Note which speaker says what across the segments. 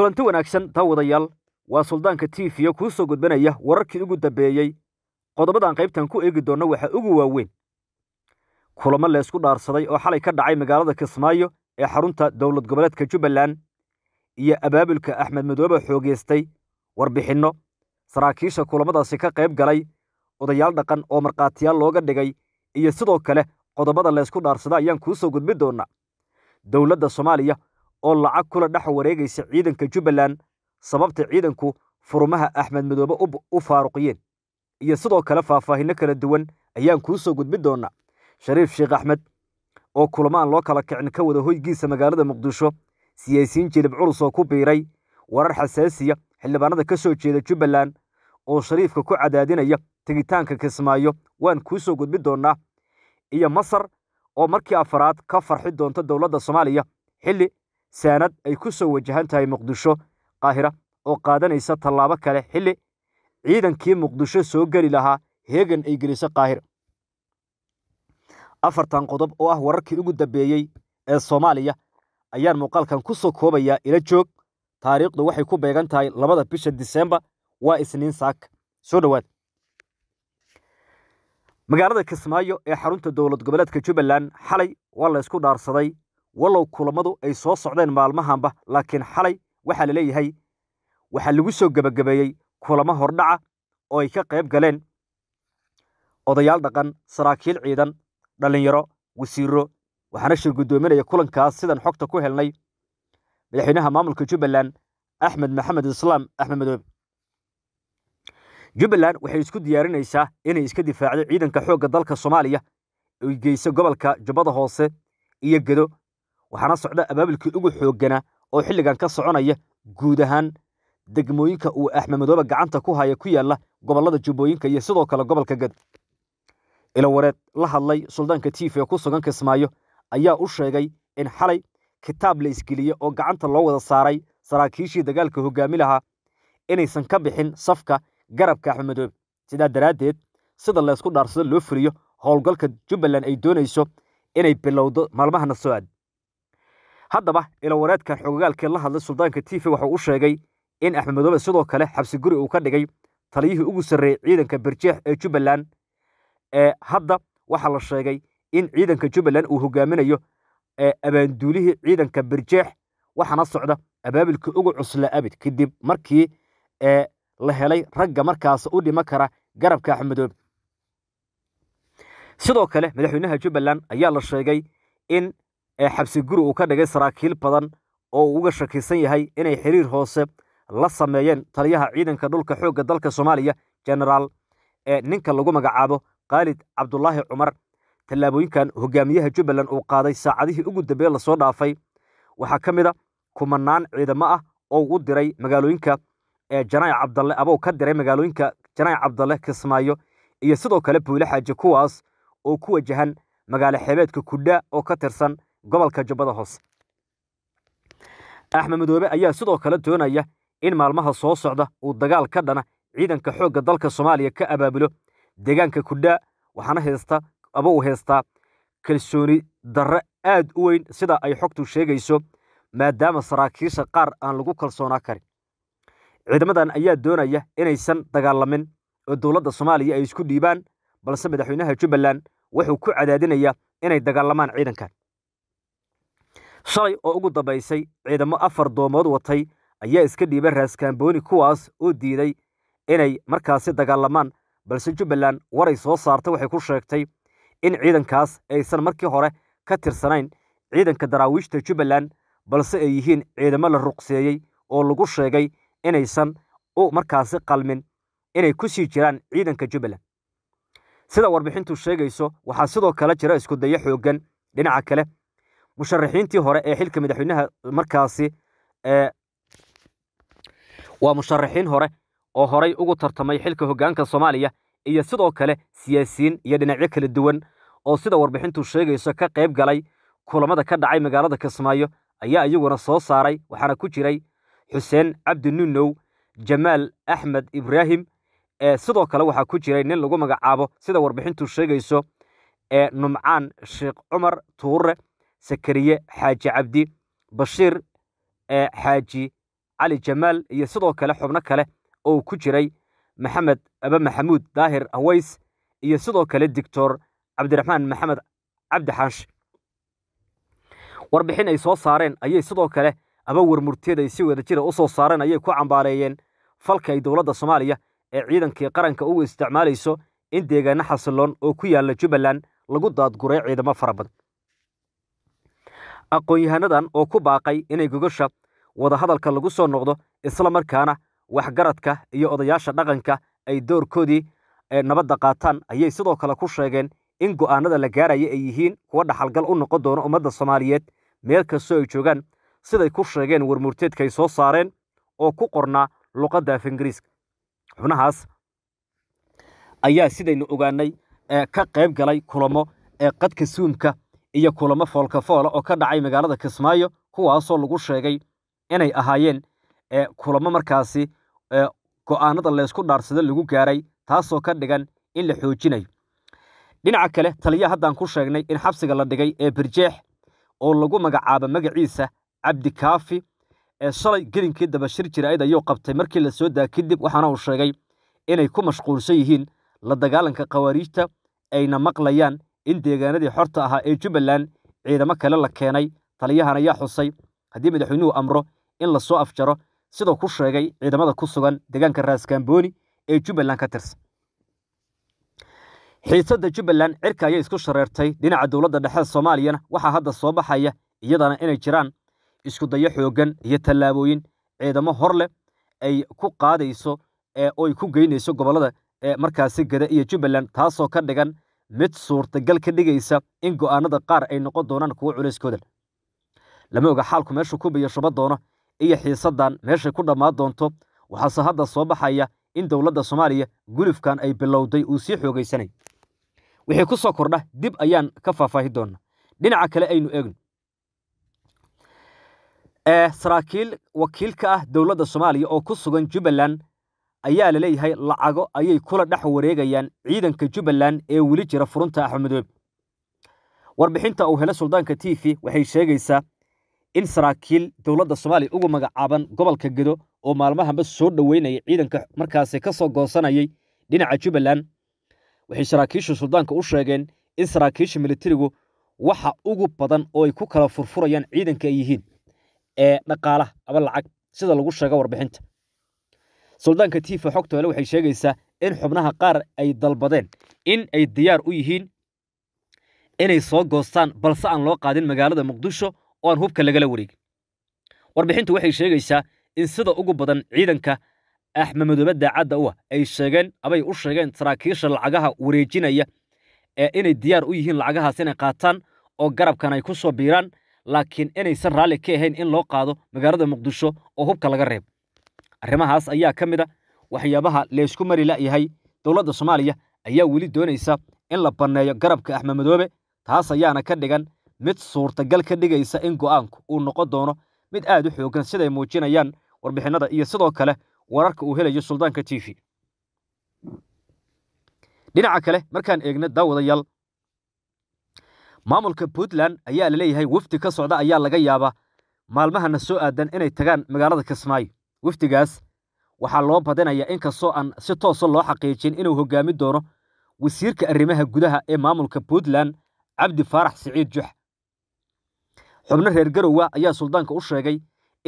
Speaker 1: kulanti wanaagsan taawadayaal waa suldaanka o kuu soo gudbanaya wararkii ugu dambeeyey qodobadan qaybtan ku eegi doonno waxaa ugu waaweyn kulamo laysku dhaarsaday oo xalay ka dhacay magaalada kismaayo ee xarunta dowlad goboleedka jubbaland iyo abaabulka axmed madoobe xoogaystay warbixinno saraakiisha kulamadaasi ka qayb galay odayaal dhaqan oo markhaatiyaal looga dhigay iyo sidoo kale qodobada laysku dhaarsada ayaan kuu soo gudbin doonaa dowladda soomaaliya oo lacag kula dhex wareegaysa ciidanka jubbaland sababta ciidanku furmaha axmed midoobe u faaruqiyeen iyo sidoo kale faahfaahinno kala duwan ayaan kuu soo gudbin doonaa shariif sheekh axmed oo kulamaan loo kala kicin ka wada hoygiisa magaalada muqdisho siyaasiyiin jilib culus oo ku biiray warar xasaasiya xildhibaanada ka soo jeeda jubbaland oo shariifka ku cadaadinaya tegitaanka kismaayo waan kuu soo gudbin doonaa iyo masar oo markii afaraad ka farxi doonta dowladda soomaaliya xilli saanad ay ku soo wajahan tahay muqdisho qaahira oo qaadanaysa tallaabo kale xilli ciidankii muqdisho soo geli lahaa heegan ay geliso qaahira afartan qodob oo ah wararkii ugu dambeeyey ee soomaaliya ayaan muuqaalkan ku soo koobayaa ila joog taariikhdu waxay ku beegan tahay labada bisha disembar waa isniin saaka soo dhowaad magaalada kismaayo ee xarunta dowlad goboleedka jubbaland xalay waa la ysku dhaarsaday wallow kulamadu ay soo socdeen maalmahanba laakiin xalay waxaa la leeyahay waxaa lagu soo gebagabeeyey kulamo hordhaca oo ay ka qayb galeen odayaal dhaqan saraakiil ciidan dhallinyaro wasiiro waxaana shir guddoominaya kulankaas sidan xogta ku helnay madaxweynaha maamulka jubbaland axmed maxamed islaam axmed madoobe jubbaland waxay isku diyaarinaysaa inay iska difaacdo ciidanka xoogga dalka soomaaliya oo geyso gobolka jubbada hoose iyo gedo waxaana socda abaabulkii ugu xoogganaa oo xilligan ka soconaya guud ahaan degmooyinka uu axmamadooba gacanta ku haya ku yaalla gobollada jubbooyinka iyo sidoo kale gobolka gad ilawareed la hadlay suldaanka tiif ee ku sugan kismaayo ayaa u sheegay in xalay kitaab la isgeliye oo gacanta loo wada saaray saraakiishii dagaalka hoggaami lahaa inaysan ka bixin safka garabka axmed sidaa daraaddeed sida laysku dhaarsado loo furiyo howlgalka jubbaland ay doonayso inay bilowdo maalmahana soo aad haddaba ilawareedkan xogogaalkee la hadlay suldaanka tifi waxauu u sheegay in axmed sidoo kale xabsi guri uu ka dhigay taliyihii ugu sarreeyey ciidanka berjeex ee jubbaland hadda waxaa la sheegay in ciidanka jubbaland uu hogaaminayo abaanduulihii ciidanka berjeex waxaana socda abaabilka ugu cusla abid kadib markii la helay ragga markaas u dhima kara garabka axmed madoobe sidoo kale madaxweynaha jubbaland ayaa la sheegay in ee xabsi guri uu ka dhigay saraakiil badan oo uu uga shakisan yahay inay xiriir hoose la sameeyeen taliyaha ciidanka dhulka xoogga dalka soomaaliya genaraal ee ninka lagu magacaabo khaalid cabdulaahi cumar tallaabooyinkan hogaamiyaha jubbaland uu qaaday saacadihii ugu dambeeye lasoo dhaafay waxaa ka mid a ah kumanaan ciidamo ah oo u diray magaalooyinka janaac cabdalle abow ka diray magaalooyinka janaac cabdalle kismaayo iyo sidoo kale buyle xaaje kuwaas oo ku wajahan magaalo xeebeedka kudhaa oo ka tirsan gobolka jubbada hoose axmed madoobe ayaa sidoo kale doonaya in maalmaha soo socda uu dagaal ka dhana ciidanka xoogga dalka soomaaliya ka abaabulo deegaanka kudhaa waxaana heesta aba uu heestaa kalsooni darre aad u weyn sida ay xogtu sheegayso maadaama saraakiisha qaar aan lagu kalsoonaa karin ciidamadan ayaa doonaya inaysan dagaalamin oo dowladda soomaaliya ay isku dhiibaan balse madaxweynaha jubbaland wuxuu ku cadaadinayaa inay dagaalamaan ciidankan shalay oo ugu dambaysay ciidamo afar doomood watay ayaa iska dhiiba raaskaambooni kuwaas oo diiday inay markaasi dagaalamaan balse jubbaland waray soo saartay waxay ku sheegtay in ciidankaas aysan markii hore ka tirsanayn ciidanka daraawiishta jubbaland balse ay yihiin ciidamo la ruqseeyey oo lagu sheegay inaysan u markaasi qalmin inay ku sii jiraan ciidanka jubbaland sida warbixintu sheegayso waxaa sidoo kale jira iskudayo xooggan dhinaca kale musharaxiintii hore ee xilka madaxweynaha markaasi waa musharaxiin hore oo horay ugu tartamay xilka hoggaanka soomaaliya iyo sidoo kale siyaasiyiin iyo dhinacyo kala duwan oo sida warbixintu sheegayso ka qayb galay kulamada ka dhacay magaalada kismaayo ayaa iyaguna soo saaray waxaana ku jiray xuseen cabdi jamaal axmed ibraahim sidoo kale waxaa ku jiray nin lagu magacaabo sida warbixintu sheegayso ee numcaan sheekh cumar tuure sakariye xaaji cabdi bashiir ee xaaji cali jamaal iyo sidoo kale xubno kale oo ku jiray maxamed aba maxamuud daahir aweys iyo sidoo kale doctor cabdiraxmaan maxamed cabdi xaanshi warbixin ay soo saareen ayay sidoo kale aba warmurteed ay si wada jira ah u soo saareen ayay ku cambaareeyeen falka ay dowladda soomaaliya ee ciidankii qaranka ugu isticmaalayso in deegaano xasiloon oo ku yaalla jubbaland lagu daadguray ciidamo fara badan aqoon-yahanadan oo ku baaqay inay gogosha wadahadalka lagu soo noqdo isla markaana waxgaradka iyo odayaasha dhaqanka ay doorkoodii nabadda qaataan ayay sidoo kale ku sheegeen in go'aanada la gaaraya ay yihiin kuwa dhaxalgal u noqon doono ummadda soomaaliyeed meel kastoo ay joogaan siday ku sheegeen warmurteedka ay soo saareen oo ku qornaa luqadda af ingiriiska xubnahaas ayaa sidaynu ogaanay ka qayb galay kulamo ee qadka suumka iyo kulamo foolkafoola ah oo ka dhacay magaalada kismaayo kuwaasoo lagu sheegay inay ahaayeen eh, kulamo markaasi eh, go'aanada laysku dhaarsada lagu gaaray taasoo ka dhigan in la xoojinayo dhinaca kale taliya haddaan ku sheegnay in xabsiga la dhigay ee birjeex oo lagu magacaaba magaciisa cabdikaafi ee eh, shalay gelinkii dabashir jiraa'id ayuu qabtay markii la soo daa kadib waxaana uu sheegay inay ku mashquulsan yihiin la dagaalanka khawaariijta ayna maqlayaan in deegaanadii xorta ahaa ee jubbaland ciidamo kale la keenay taliyahan ayaa xusay haddii madaxweynuhu amro in lasoo afjaro sidoo ku sheegay ciidamada ku sugan deegaanka raaskambooni ee jubbaland ka tirsan xiisadda jubbaland cirka ayay isku shareertay dhinaca dowladda dhexe soomaaliyana waxaa hadda soo baxaya iyadana inay jiraan iskudayo xooggan iyo tallaabooyin ciidamo hor leh ay ku qaadayso oy ku geynayso gobollada markaasi gada iyo jubbaland taasoo ka dhigan mid suurtagal ka dhigaysa in go'aanada qaar ay noqon doonaan kuwo culayskooda lama oga xaalku meeshu ku biyashaba doono iyo xiisadan meeshay ku dhammaan doonto waxaase hadda soo baxaya in dowladda soomaaliya gulifkan ay bilowday uu sii xoogaysanay wixii ku soo kordha dib ayaan ka faahfaahi doonna dhinaca kale aynu eegno saraakiil wakiil ka ah dowladda soomaaliya oo ku sugan jubbaland ayaa laleeyahay lacago ayay kula dhex wareegayaan ciidanka jubbaland ee weli jira furunta axmedoobe warbixinta uu hela suldaanka t v waxay sheegaysaa in saraakiil dowladda soomaaliya ugu magacaaban gobolka gedo oo maalmahanba soo dhoweynayay ciidanka markaasi ka soo goosanayay dhinaca jubbaland waxay saraakiisha suldaanka u sheegeen in saraakiisha militarigu waxa ugu badan oo ay ku kala furfurayaan ciidanka ay yihiin ee dhaqaalaha ama lacag sida lagu sheego warbixinta suldaanka tiifa xogtoole waxay sheegaysaa in xubnaha qaar ay dalbadeen in ay diyaar u yihiin inay soo goostaan balse aan loo qaadin magaalada muqdisho oo aan hubka lagala wareegin warbixintu waxay sheegaysaa in sida ugu badan ciidanka axmamedoobe daacadda u ah ay sheegeen abay u sheegeen saraakiisha lacagaha wareejinaya ee inay diyaar u yihiin lacagahaas inay qaataan oo garabkan ay ku soo biiraan laakiin inaysan raalli ka ahayn in loo qaado magaalada muqdisho oo hubka laga reebo arrimahaas ayaa ka mid a ah. waxyaabaha laysku mari la'yahay dowladda soomaaliya ayaa weli doonaysa in la banneeyo garabka axmed taas ayaana ka dhigan mid suurtagal ka dhigaysa in go'aanku uu noqon doono mid aad u xooggan siday muujinayaan warbixinnada iyo sidoo kale wararka uu helayo suldaanka t v dhinaca kale markaan eegna daawadayaal maamulka puntland ayaa laleeyahay wafdi ka socda ayaa laga yaabaa maalmahana soo aadan inay tagaan magaalada kismaayo wafdigaas waxaa loo badinayaa inkastoo aan si toosa loo xaqiijin inuu hogaami doono wasiirka arrimaha gudaha ee maamulka puntland cabdi faarax siciid jux xubno reer garowa ayaa suldaanka u sheegay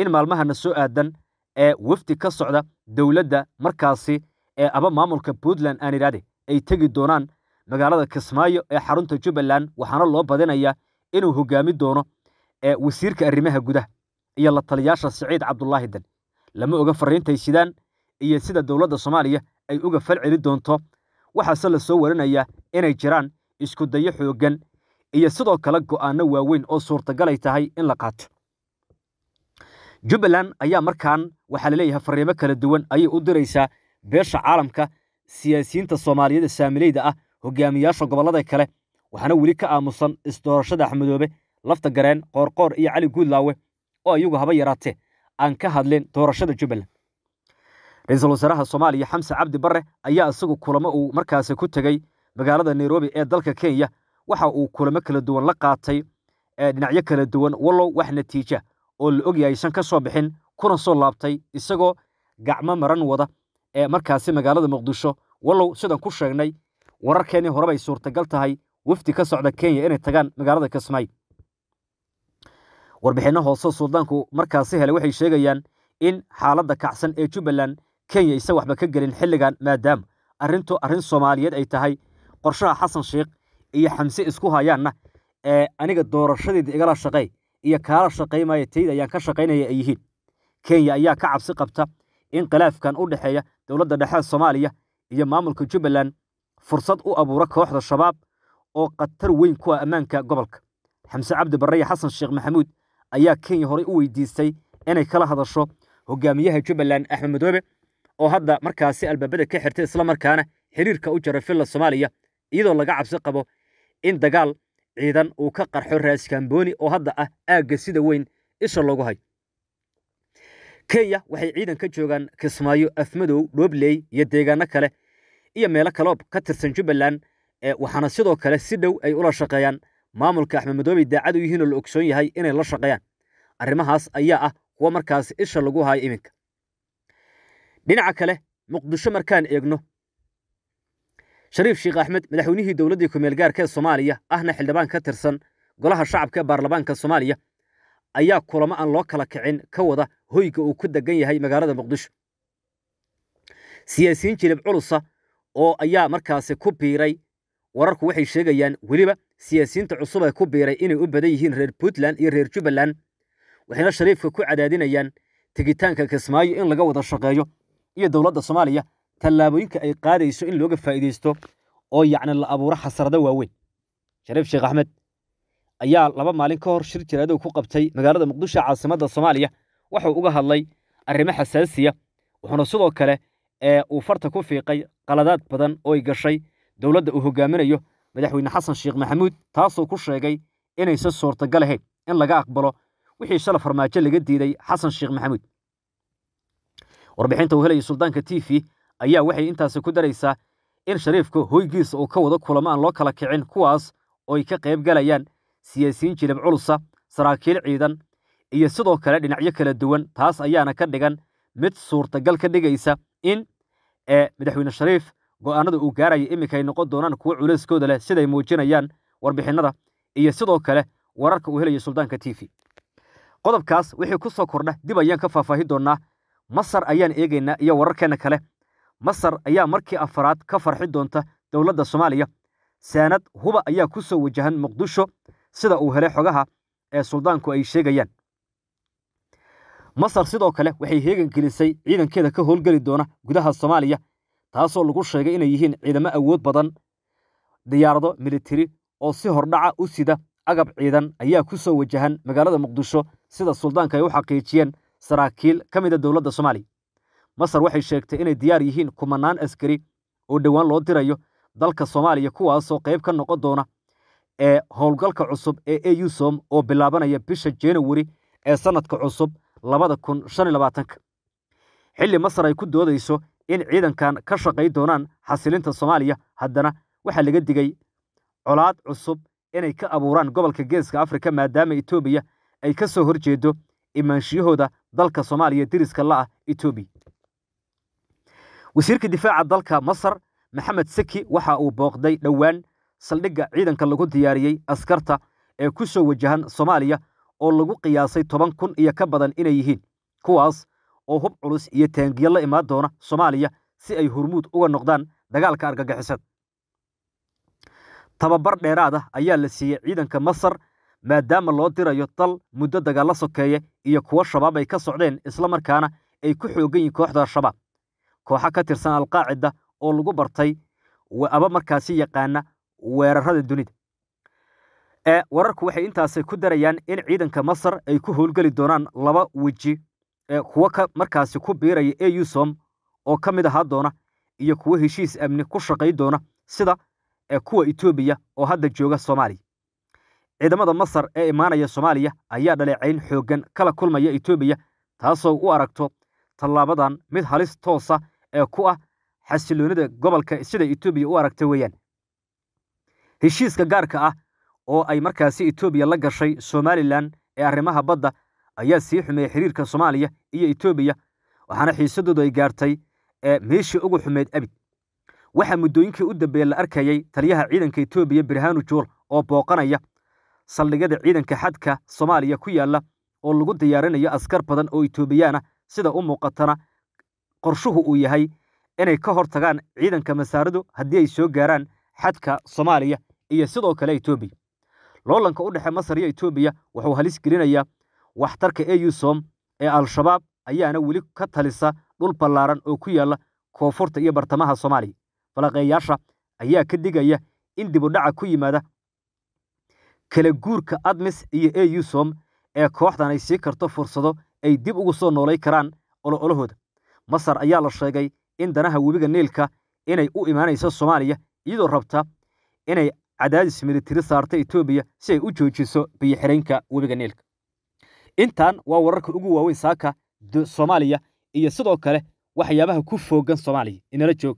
Speaker 1: in maalmahana soo aadan ee wafdi ka socda dowladda markaasi ee aba maamulka puntland aan idhaade ay tegi doonaan magaalada kismaayo ee xarunta jubbaland waxaana loo badinayaa inuu hogaami doono ee wasiirka arrimaha gudaha iyo la taliyaasha siciid cabdulaahi den lama oga fariintay sidaan iyo sida dowladda soomaaliya ay uga falceli doonto waxaase la soo warinayaa inay jiraan isku dayo xooggan iyo sidoo kale go'aanno waaweyn oo suurtagalay tahay in la qaato jubbaland ayaa markaan waxaa la leeyahay fariimo kala duwan ayay u diraysaa beesha caalamka siyaasiyiinta soomaaliyada saamileyda ah hogaamiyaasha gobollada kale waxaana weli ka aamusan isdoorashada axmedoobe lafta gareen qoorqoor iyo cali guudlaawe oo iyagu haba yaraatee aan ka hadleen doorashada jubbaland ra-iisul wasaaraha soomaaliya xamse cabdi barre ayaa isagu kulamo uu markaasi ku tegey magaalada nairobi ee dalka kenya waxa uu kulamo kala duwan la qaatay ee dhinacyo kala duwan wallow wax natiija oo la og ka soo bixin kuna soo laabtay isagoo gacmo maran wada ee markaasi magaalada muqdisho wallow sidaan ku sheegnay wararkeennii horeba ay suurtagal tahay wafdi ka socda kenya inay tagaan magaalada kismaayo warbixinno hoose suudaanku markaasi helay waxay sheegayaan in xaaladda kacsan ee jubbaland kenya aysan waxba ka gelin xilligan maadaama arrintu arrin soomaaliyeed ay tahay qorshaha xasan sheekh iyo xamse isku hayaanna ee aniga doorashadeeda igala shaqey iyo kaala maayo tayda ayaan ka shaqaynaya ay yihiin kenya ayaa ka cabsi qabta in khilaafkan u dhexeeya dowladda dhexe soomaaliya iyo maamulka jubbaland fursad u abuura kooxda shabaab oo khatar weyn kuwa ah ammaanka gobolka xamse cabdi barre iyo xasan sheekh maxamuud ayaa kenya horey u weydiistay inay kala hadasho hogaamiyaha jubbaland axmed madoobe oo hadda markaasi albaabada ka xirtay isla markaana xiriirka u jaray filla soomaaliya iyadoo laga cabsi qabo in dagaal ciidan uu ka qarxo raaskambooni oo hadda ah aagga sida weyn isha loogu hayo kenya waxay ciidan ka joogaan kismaayo afmadow dhoobley iyo deegaano kale iyo meelo kaloob ka tirsan jubbaland ee eh, waxaana sidoo kale si dhow ay ula shaqeeyaan maamulka axmed madoobe daacad u yihiin oo la ogsoon yahay inay la shaqeeyaan arrimahaas ayaa ah kuwa markaas isha lagu haayo iminka dhinaca kale muqdisho markaan eegno shariif sheekh axmed madaxweynihii dowladdii kumeel ee soomaaliya ahna xildhibaan ka tirsan golaha shacabka ee baarlamaanka soomaaliya ayaa kulamo aan loo kala kicin ka wada hoyga uu ku degan yahay magaalada muqdisho siyaasiyiin jilib culusa oo ayaa markaasi ku biiray wararku waxay sheegayaan weliba siyaasiyiinta cusub ee ku biiray inay u badan yihiin reer puntland iyo reer jubbaland waxayna shariifka ku cadaadinayaan tegitaanka kismaayo in laga wada shaqeeyo iyo dowladda soomaaliya tallaabooyinka ay qaadayso in looga faa'iidaysto oo yacni la abuuro xasarado waaweyn shariif sheekh axmed ayaa laba maalin ka hor shir jiraadow ku qabtay magaalada muqdisho caasimadda soomaaliya waxuu uga hadlay arrimo xasaasiya wuxuuna sidoo kale ee uu farta ku fiiqay qaladaad badan oo ay gashay dowladda uu hogaaminayo madaxweyne xasan sheekh maxamuud taasoo ku sheegay inaysan suurtagal ahayn in laga aqbalo wixii shala farmaajo laga diiday xasan sheekh maxamuud warbixinta uu helaya suldaanka v ayaa waxay intaasi ku daraysaa in shariifka hoygiisa uu ka wado kulamo aan loo kala kicin kuwaas ooay ka qayb galayaan siyaasiyiin jilib culusa saraakiil ciidan iyo sidoo kale dhinacyo kala duwan taas ayaana ka dhigan mid suurtagal ka dhigaysa in madaxweyne shariif go'aanada uu gaaraya iminkay noqon doonaan kuwo culayskooda leh siday muujinayaan warbixinnada iyo sidoo kale wararka uu helaya suldaanka tifi qodobkaas wixii ku soo kordha dib ayaan ka faahfaahin doonnaa masar ayaan eegaynaa iyo wararkeenna kale masar ayaa markii afaraad ka farxin doonta dowladda soomaaliya saanad huba ayaa ku soo wajahan muqdisho sida uu helay xogaha ee suldaanku ay sheegayaan masar sidoo kale waxay heegan gelisay ciidankeeda ka howlgeli doona gudaha soomaaliya taasoo lagu sheegay inay yihiin ciidamo awood badan diyaarado militari oo si hordhaca u sida agab ciidan ayaa ku soo wajahan magaalada muqdisho sida suldaanka ay u xaqiijiyeen saraakiil ka mida ah dowladda soomaaliya masar waxay sheegtay inay diyaar yihiin kumanaan askari oo dhowaan loo dirayo dalka soomaaliya kuwaasoo qayb ka noqon doona ee howlgalka cusub ee eu som oo bilaabanaya bisha januwari ee sannadka cusub labada kun shan iyo labaatanka xilli masar ay ku doodayso in ciidankan ka shaqayn doonaan xasilinta soomaaliya haddana waxaa laga digay colaad cusub inay ka abuuraan gobolka geeska afrika maadaama etoobiya ay ka soo horjeedo imaanshiyahooda dalka soomaaliya diriska la'ah etoobiya wasiirka difaaca dalka masar maxamed seki waxa uu booqday dhowaan saldhigga ciidanka lagu diyaariyey askarta ee ku soo wajahan soomaaliya oo lagu qiyaasay toban kun iyo ka badan inay yihiin kuwaas oo hub culus iyo taangiye la imaan doona soomaaliya si ay hurmuud uga noqdaan dagaalka argagixisad tababar dheeraad ah ayaa la siiyey ciidanka masar maadaama loo dirayo dal muddo dagaalla sokeeye iyo kuwo shabaab ay ka socdeen islamarkaana ay ku xooggan yihiin kooxda al-shabaab kooxa ka tirsan alqaacida oo lagu bartay aba markaasi yaqaana weerarada dunida wararku waxay intaas ku darayaan in ciidanka masar ay ku howlgeli doonaan laba weji kuwo ka markaasi ku biiraya eusom oo ka mid ahaa doona iyo kuwo heshiis amni ku shaqay doona sida kuwa etoobiya oo hadda jooga soomaaliya ciidamada masar ee imaanaya soomaaliya ayaa dhaleecayn xooggan kala kulmaya etoobiya taasoo u aragto tallaabadan mid halis toosa ah ee ku ah xasiloonida gobolka sida etoobiya u aragta weeyaan heshiiska gaarka ah oo ay markaasi etoobiya la gashay somalilan ee arrimaha badda ayaa sii xumeeyey xiriirka soomaaliya iyo etoobiya waxaana xiisadoodu ay gaartay ee meeshii ugu xumeyd abid waxaa muddooyinkii u dambeeyey la arkayay taliyaha ciidanka etoobiya birhaanu juul oo booqanaya saldhigyada ciidanka xadka soomaaliya ku yaalla oo lagu diyaarinayo askar badan oo etoobiyaana sida u muuqatana qorshuhu uu yahay inay ka hor tagaan ciidanka masaaradu haddii ay soo gaaraan xadka soomaaliya iyo sidoo kale etoobiya loolanka u dhexe masar iyo etoobiya wuxuu halis gelinayaa waxtarka eyusom ee al-shabaab ayaana weli ka talisa dhul ballaaran oo ku yaalla koonfurta iyo bartamaha soomaaliya falaqeeyaasha ayaa ka digaya in dib dibudhaca ku yimaada kala guurka admis iyo eyusom ee kooxdan ay sii karto fursado ay dib ugu soo noolay karaan oloolahooda masar ayaa la sheegay in danaha webiga niilka inay u imaanayso soomaaliya iyadoo rabta inay cadaadis militari saarta etoobiya si ay u joojiso biyo webiga niilka intan waa wararka ugu waaweyn saaka soomaaliya iyo sidoo kale waxyaabaha ku foogan soomaaliya inala joog